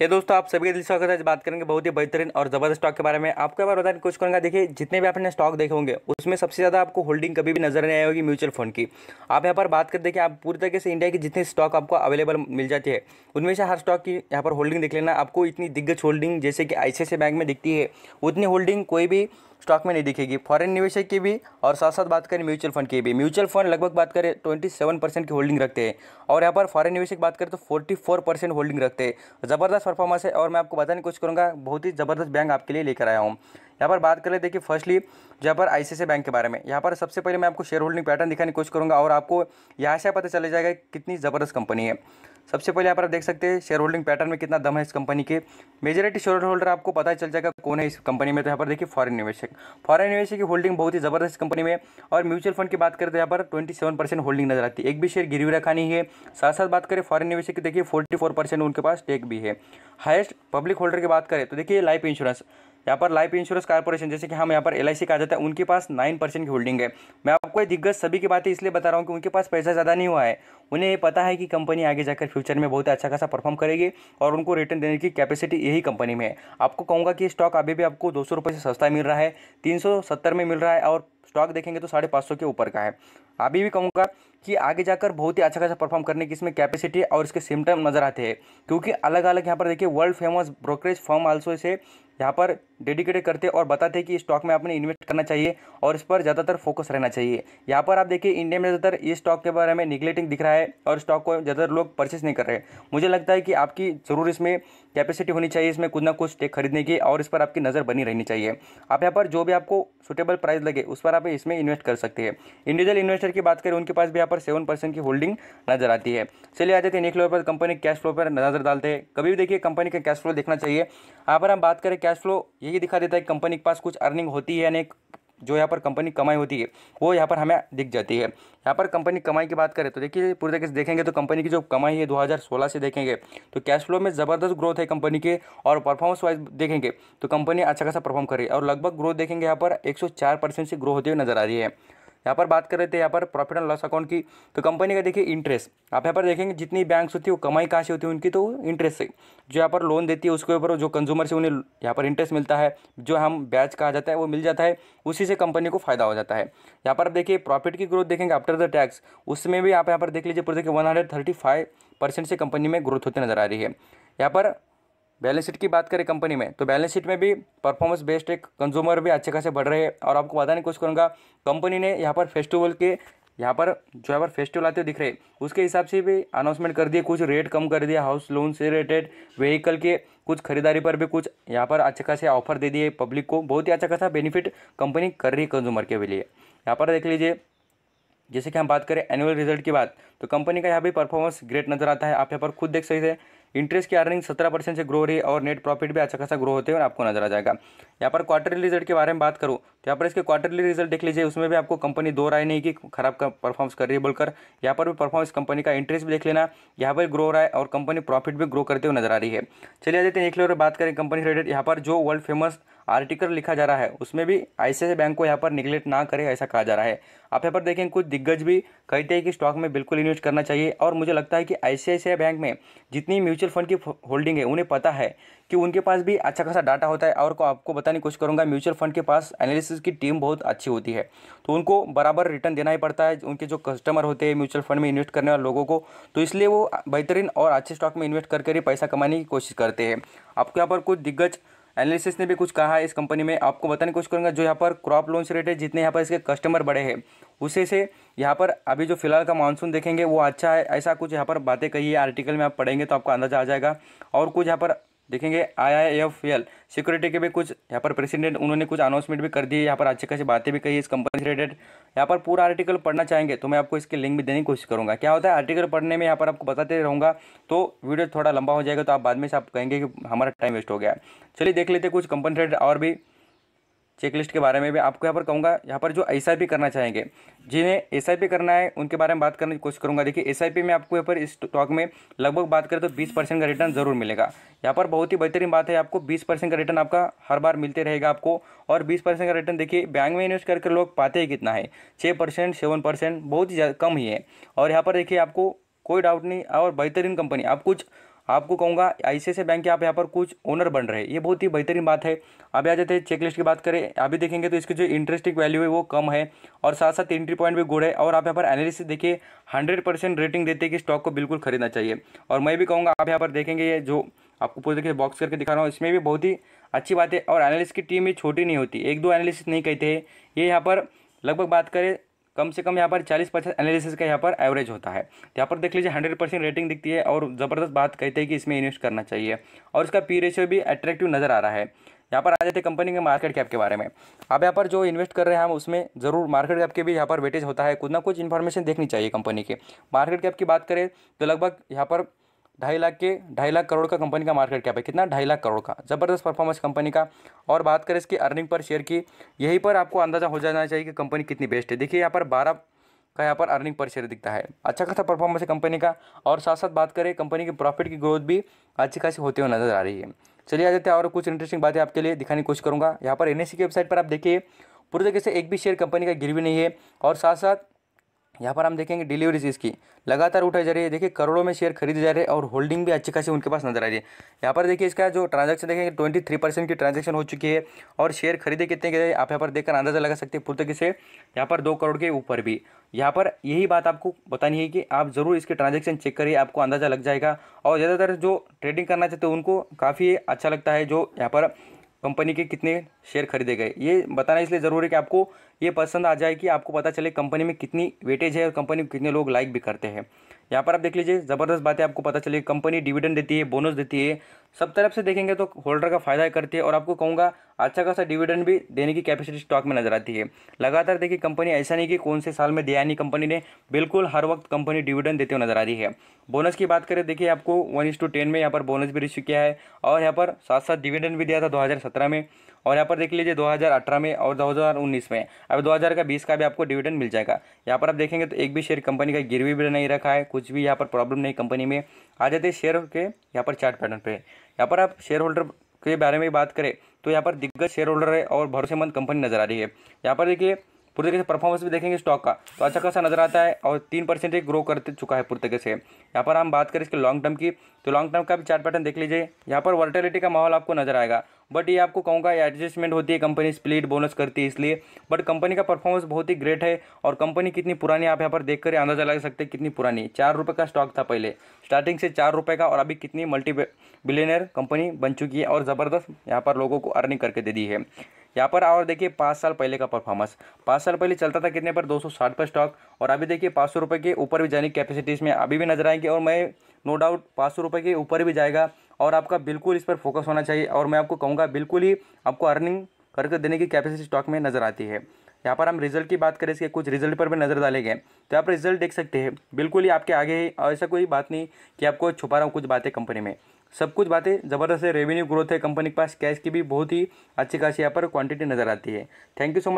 हे दोस्तों आप सभी के दिल स्वागत है बात करेंगे बहुत ही बेहतरीन और ज़बरदस्त स्टॉक के बारे में आपको बार बताने की कोशिश करूँगा देखिए जितने भी आपने स्टॉक देखे होंगे उसमें सबसे ज़्यादा आपको होल्डिंग कभी भी नजर नहीं आई होगी म्यूचुअल फंड की आप यहाँ पर बात कर देखिए आप पूरी तरीके से इंडिया की जितनी स्टॉक आपको अवेलेबल मिल जाती है उनमें से हर स्टॉक की यहाँ पर होल्डिंग देख लेना आपको इतनी दिग्गज होल्डिंग जैसे कि आई बैंक में दिखती है उतनी होल्डिंग कोई भी स्टॉक में नहीं दिखेगी फॉरेन निवेशक की भी और साथ साथ बात करें म्यूचुअल फंड की भी म्यूचुअल फंड लगभग बात करें ट्वेंटी सेवन परसेंट की होल्डिंग रखते हैं और यहाँ पर फॉरेन निवेशक बात करें तो फोर्टी फोर परसेंट होल्डिंग रखते हैं ज़बरदस्त परफॉर्मेंस है और मैं आपको बताने की कोशिश करूँगा बहुत ही ज़बरदस्त बैंक आपके लिए लेकर आया हूँ यहाँ पर बात करें देखिए फर्स्टली जहाँ पर आई बैंक के बारे में यहाँ पर सबसे पहले मैं आपको शेयर होल्डिंग पैटर्न दिखाने की कोशिश करूँगा और आपको यहाँ से पता चले जाएगा कितनी ज़बरदस्त कंपनी है सबसे पहले यहाँ पर आप देख सकते हैं शेयर होल्डिंग पैटर्न में कितना दम है इस कंपनी के मेजोरिटी शेयर होल्डर आपको पता चल जाएगा कौन है इस कंपनी में तो यहाँ पर देखिए फॉरन निवेशक फॉरन निवेशक की होल्डिंग बहुत ही ज़बरदस्त कंपनी में और म्यूचुअल फंड की बात करें तो यहाँ पर ट्वेंटी सेवन परसेंट होल्डिंग नजर आती है एक भी शेयर गिरवी रखा नहीं है साथ साथ बात करें फॉरन निवेशक की देखिए फोर्टी फोर परसेंट उनके पास टेक भी है हाइस्ट पब्लिक होल्डर की बात करें तो देखिए लाइफ इंश्योरेंस यहाँ पर लाइफ इंश्योरेंस कॉर्पोरेशन जैसे कि हम यहाँ पर एल आई सी का जाता है उनके पास नाइन परसेंट की होल्डिंग है मैं आपको दिग्गज सभी की बातें इसलिए बता रहा हूँ कि उनके पास पैसा ज़्यादा नहीं हुआ है उन्हें पता है कि कंपनी आगे जाकर फ्यूचर में बहुत अच्छा खासा परफॉर्म करेगी और उनको रिटर्न देने की कैपेसिटी यही कंपनी में है आपको कहूँगा कि स्टॉक अभी भी आपको दो सौ से सस्ता मिल रहा है तीन में मिल रहा है और स्टॉक देखेंगे तो साढ़े पाँच सौ के ऊपर का है अभी भी कहूँगा कि आगे जाकर बहुत ही अच्छा खासा परफॉर्म करने की इसमें कैपेसिटी और इसके सिम्टम नज़र आते हैं क्योंकि अलग अलग यहाँ पर देखिए world famous brokerage firm also इसे यहाँ पर डेडिकेटेड करते और बताते कि स्टॉक में आपने इन्वेस्ट करना चाहिए और इस पर ज़्यादातर फोकस रहना चाहिए यहाँ पर आप देखिए इंडिया में ज़्यादातर इस स्टॉक के बारे में निगलेटिंग दिख रहा है और स्टॉक को ज़्यादातर लोग परचेस नहीं कर रहे मुझे लगता है कि आपकी ज़रूर इसमें कैपेसिटी होनी चाहिए इसमें कुछ ना कुछ स्टेक खरीदने की और इस पर आपकी नज़र बनी रहनी चाहिए आप यहाँ पर जो भी आपको सुटेबल प्राइस लगे उस पर आप इसमें इन्वेस्ट कर सकते हैं इंडिविजुअल इन्वेस्टर की बात करें उनके पास भी यहाँ पर सेवन परसेंट की होल्डिंग नजर आती है चलिए आ जाते हैं नेक्स्ट निकलो पर कंपनी कैश फ्लो पर नजर डालते हैं कभी भी देखिए कंपनी का कैश फ्लो देखना चाहिए यहाँ पर हम बात करें कैश फ्लो यही दिखा देता है कंपनी के पास कुछ अर्निंग होती है यानी जो यहाँ पर कंपनी कमाई होती है वो यहाँ पर हमें दिख जाती है यहाँ पर कंपनी कमाई की बात करें तो देखिए पूरे तरीके से देखेंगे तो कंपनी की जो कमाई है 2016 से देखेंगे तो कैश फ्लो में ज़बरदस्त ग्रोथ है कंपनी के और परफॉर्मेंस वाइज देखेंगे तो कंपनी अच्छा खासा परफॉर्म कर रही है और लगभग ग्रोथ देखेंगे यहाँ पर एक परसेंट से ग्रो होती हुई नज़र आ रही है यहाँ पर बात कर रहे थे यहाँ पर प्रॉफिट एंड लॉस अकाउंट की तो कंपनी का देखिए इंटरेस्ट आप यहाँ पर देखेंगे जितनी बैंक्स होती है वो कमाई कहाँ से होती है उनकी तो इंटरेस्ट से जो यहाँ पर लोन देती है उसके ऊपर जो कंज्यूमर से उन्हें यहाँ पर इंटरेस्ट मिलता है जो हम ब्याज कहा जाता है वो मिल जाता है उसी से कंपनी को फायदा हो जाता है यहाँ पर देखिए प्रॉफिट की ग्रोथ देखेंगे आफ्टर द टैक्स उसमें भी आप यहाँ पर देख लीजिए पूरे देखिए वन परसेंट से कंपनी में ग्रोथ होती नज़र आ रही है यहाँ पर बैलेंस शीट की बात करें कंपनी में तो बैलेंस शीट में भी परफॉर्मेंस बेस्ड एक कंज्यूमर भी अच्छे खासे बढ़ रहे हैं और आपको बताने की कोशिश करूँगा कंपनी ने यहाँ पर फेस्टिवल के यहाँ पर जो यहाँ पर फेस्टिवल आते हुए दिख रहे उसके हिसाब से भी अनाउंसमेंट कर दिए कुछ रेट कम कर दिया हाउस लोन से रिलेटेड व्हीकल के कुछ खरीदारी पर भी कुछ यहाँ पर अच्छे खासे ऑफर दे दिए पब्लिक को बहुत ही अच्छा खासा बेनिफिट कंपनी कर रही है कंज्यूमर के लिए यहाँ पर देख लीजिए जैसे कि हम बात करें एनुअल रिजल्ट की बात तो कंपनी का यहाँ भी परफॉर्मेंस ग्रेट नज़र आता है आप यहाँ पर खुद देख सकते हैं इंटरेस्ट की अर्निंग सत्रह परसेंट से ग्रो रही है और नेट प्रॉफिट भी अच्छा खासा ग्रो होते हुए आपको नजर आ जाएगा यहाँ पर क्वार्टरली रिजल्ट के बारे में बात करूँ तो यहाँ पर इसके क्वार्टरली रिजल्ट देख लीजिए उसमें भी आपको कंपनी दो राय नहीं कि खराब का परफॉर्मेंस कर रही है बोलकर यहाँ पर भी परफॉर्मेंस कंपनी का इंटरेस्ट भी देख लेना यहाँ पर ग्रो रहा है और कंपनी प्रॉफिट भी ग्रो करते हुए नजर आ रही है चलिए आ जाते हैं एक और बात करें कंपनी रिलेटेड यहाँ पर जो वर्ल्ड फेमस आर्टिकल लिखा जा रहा है उसमें भी आईसीआई बैंक को यहाँ पर निगलेक्ट ना करें ऐसा कहा जा रहा है आप यहाँ पर देखें कुछ दिग्गज भी कहते हैं कि स्टॉक में बिल्कुल इन्वेस्ट करना चाहिए और मुझे लगता है कि आई बैंक में जितनी म्यूचुअल फंड की होल्डिंग है उन्हें पता है कि उनके पास भी अच्छा खासा डाटा होता है और को आपको बताने की कोशिश करूँगा म्यूचुअल फंड के पास एनालिसिस की टीम बहुत अच्छी होती है तो उनको बराबर रिटर्न देना ही पड़ता है उनके जो कस्टमर होते हैं म्यूचुअल फंड में इन्वेस्ट करने वाले लोगों को तो इसलिए वो बेहतरीन और अच्छे स्टॉक में इन्वेस्ट करके पैसा कमाने की कोशिश करते हैं आपको यहाँ पर कुछ दिग्गज एनालिसिस ने भी कुछ कहा है इस कंपनी में आपको बताने की कोशिश करूँगा जो यहाँ पर क्रॉप लॉन्च रेट है जितने यहाँ पर इसके कस्टमर बड़े हैं उसे से यहाँ पर अभी जो फिलहाल का मानसून देखेंगे वो अच्छा है ऐसा कुछ यहाँ पर बातें कही है आर्टिकल में आप पढ़ेंगे तो आपको अंदाजा आ जाएगा और कुछ यहाँ पर देखेंगे I I F L security के भी कुछ यहाँ पर प्रेसिडेंट उन्होंने कुछ अनाउंसमेंट भी कर दी यहाँ पर अच्छी खासी बातें भी कही इस कंपनी से रिलेटेड यहाँ पर पूरा आर्टिकल पढ़ना चाहेंगे तो मैं आपको इसके लिंक भी देने की कोशिश करूँगा क्या होता है आर्टिकल पढ़ने में यहाँ पर आपको बताते रहूँगा तो वीडियो थोड़ा लंबा हो जाएगा तो आप बाद में से आप कहेंगे कि हमारा टाइम वेस्ट हो गया चलिए देख लेते कुछ कंपनी रिलेटेड और भी चेकलिस्ट के बारे में भी आपको यहाँ पर कहूँगा यहाँ पर जो एस करना चाहेंगे जिन्हें एस करना है उनके बारे में बात करने की कोशिश करूँगा देखिए एस में आपको यहाँ पर इस स्टॉक में लगभग बात करें तो बीस परसेंट का रिटर्न ज़रूर मिलेगा यहाँ पर बहुत ही बेहतरीन बात है आपको बीस परसेंट का रिटर्न आपका हर बार मिलते रहेगा आपको और बीस परसेंट का रिटर्न देखिए बैंक में इन्वेस्ट करके लोग पाते ही कितना है छः परसेंट सेवन परसेंट बहुत ही कम ही है और यहाँ पर देखिए आपको कोई डाउट नहीं और बेहतरीन कंपनी आप कुछ आपको कहूँगा आई बैंक के आप यहाँ पर कुछ ओनर बन रहे ये बहुत ही बेहतरीन बात है अभी आ जाते हैं चेक लिस्ट की बात करें अभी देखेंगे तो इसकी जो इंटरेस्टिंग वैल्यू है वो कम है और साथ साथ एंट्री पॉइंट भी गुड है और आप यहाँ पर एनालिसिस देखिए हंड्रेड परसेंट रेटिंग देते हैं कि स्टॉक को बिल्कुल खरीदना चाहिए और मैं भी कहूँगा आप यहाँ पर देखेंगे ये जो आपको पूरे देखिए बॉक्स करके दिखा रहा हूँ इसमें भी बहुत ही अच्छी बात है और एनालिस की टीम भी छोटी नहीं होती एक दो एनालिसिस नहीं कहते हैं ये यहाँ पर लगभग बात करें कम से कम यहाँ पर चालीस पचास एनालिसिस का यहाँ पर एवरेज होता है तो यहाँ पर देख लीजिए हंड्रेड परसेंट रेटिंग दिखती है और ज़बरदस्त बात कहते हैं कि इसमें इन्वेस्ट करना चाहिए और इसका पी रेशियो भी अट्रैक्टिव नज़र आ रहा है यहाँ पर आ जाते हैं कंपनी के मार्केट कैप के बारे में अब यहाँ पर जो इन्वेस्ट कर रहे हैं हम उसमें ज़रूर मार्केट कैप के भी यहाँ पर वेटेज होता है कुछ ना कुछ इन्फॉर्मेशन देखनी चाहिए कंपनी के मार्केट कैप की बात करें तो लगभग यहाँ पर ढाई लाख के ढाई लाख करोड़ का कंपनी का मार्केट कैप है कितना ढाई लाख करोड़ का ज़बरदस्त परफॉर्मेंस कंपनी का और बात करें इसकी अर्निंग पर शेयर की यहीं पर आपको अंदाजा हो जाना चाहिए कि कंपनी कितनी बेस्ट है देखिए यहाँ पर बारह का यहाँ पर अर्निंग पर शेयर दिखता है अच्छा खासा परफॉर्मेंस है कंपनी का और साथ साथ बात करें कंपनी के प्रॉफिट की ग्रोथ भी अच्छी खासी होती हुई नज़र आ रही है चलिए आ जाते हैं और कुछ इंटरेस्टिंग बातें आपके लिए दिखाने की कोशिश करूँगा यहाँ पर एन की वेबसाइट पर आप देखिए पूरी तरीके से एक भी शेयर कंपनी का गिर भी नहीं है और साथ साथ यहाँ पर हम देखेंगे डिलीवरीज इसकी लगातार उठाई जा रही है देखिए करोड़ों में शेयर खरीदे जा रहे हैं और होल्डिंग भी अच्छी खासी उनके पास नजर आ रही है यहाँ पर देखिए इसका जो ट्रांजैक्शन देखेंगे ट्वेंटी थ्री परसेंट की ट्रांजैक्शन हो चुकी है और शेयर खरीदे कितने के आप यहाँ पर देखकर अंदाजा लगा सकते हैं पूर्त से यहाँ पर दो करोड़ के ऊपर भी यहाँ पर यही बात आपको बतानी है कि आप ज़रूर इसके ट्रांजेक्शन चेक करिए आपको अंदाजा लग जाएगा और ज़्यादातर जो ट्रेडिंग करना चाहते हैं उनको काफ़ी अच्छा लगता है जो यहाँ पर कंपनी के कितने शेयर खरीदे गए ये बताना इसलिए ज़रूरी है कि आपको ये पसंद आ जाए कि आपको पता चले कंपनी में कितनी वेटेज है और कंपनी में कितने लोग लाइक भी करते हैं यहाँ पर आप देख लीजिए ज़बरदस्त बातें आपको पता चले कंपनी डिविडेंड देती है बोनस देती है सब तरफ से देखेंगे तो होल्डर का फ़ायदा करती है और आपको कहूँगा अच्छा खासा डिविडेंड भी देने की कैपेसिटी स्टॉक में नजर आती है लगातार देखिए कंपनी ऐसा नहीं कि कौन से साल में दिया नहीं कंपनी ने बिल्कुल हर वक्त कंपनी डिविडेंड देते हुए नजर आ रही है बोनस की बात करें देखिए आपको वन इस टू टेन में यहाँ पर बोनस भी रिसीव किया है और यहाँ पर साथ साथ डिविडेंड भी दिया था दो में और यहाँ पर देख लीजिए दो में और दो में अब दो का बीस का भी आपको डिविडेंड मिल जाएगा यहाँ पर आप देखेंगे तो एक भी शेयर कंपनी का गिरवी भी नहीं रखा है कुछ भी यहाँ पर प्रॉब्लम नहीं कंपनी में आ जाते शेयर के यहाँ पर चार्ट पैटर्न पर यहाँ पर आप शेयर होल्डर के बारे में बात करें तो यहाँ पर दिग्गज शेयर होल्डर है और भरोसेमंद कंपनी नजर आ रही है यहाँ पर देखिए पूरी तरीके से परफॉर्मेंस भी देखेंगे स्टॉक का तो अच्छा खासा नजर आता है और तीन परसेंट ग्रो कर चुका है पूरी तरीके से यहाँ पर हम बात करें इसके लॉन्ग टर्म की तो लॉन्ग टर्म का भी चार्ट पैटर्न देख लीजिए यहाँ पर वर्टेलिटी का माहौल आपको नजर आएगा बट ये आपको कहूँगा एडजस्टमेंट होती है कंपनी स्प्लिट बोनस करती है इसलिए बट कंपनी का परफॉर्मेंस बहुत ही ग्रेट है और कंपनी कितनी पुरानी आप यहाँ पर देख कर अंदाजा लगा सकते हैं कितनी पुरानी चार रुपये का स्टॉक था पहले स्टार्टिंग से चार रुपये का और अभी कितनी मल्टी बिलियनर कंपनी बन चुकी है और ज़बरदस्त यहाँ पर लोगों को अर्निंग करके दे दी है यहाँ पर और देखिए पाँच साल पहले का परफॉर्मेंस पाँच साल पहले चलता था कितने पर दो पर स्टॉक और अभी देखिए पाँच सौ रुपये के ऊपर भी जाने की कैपेसिटीज़ में अभी भी नजर आएंगे और मैं नो डाउट पाँच सौ रुपये के ऊपर भी जाएगा और आपका बिल्कुल इस पर फोकस होना चाहिए और मैं आपको कहूँगा बिल्कुल ही आपको अर्निंग करके देने की कैपेसिटी स्टॉक में नज़र आती है यहाँ पर हम रिजल्ट की बात करें इसके कुछ रिजल्ट पर भी नज़र डालेंगे तो आप रिजल्ट देख सकते हैं बिल्कुल ही आपके आगे ही ऐसा कोई बात नहीं कि आपको छुपा रहा हूँ कुछ बातें कंपनी में सब कुछ बातें ज़बरदस्त है रेवेन्यू ग्रोथ है कंपनी के पास कैश की भी बहुत ही अच्छी खासी यहाँ पर क्वांटिटी नज़र आती है थैंक यू सो मच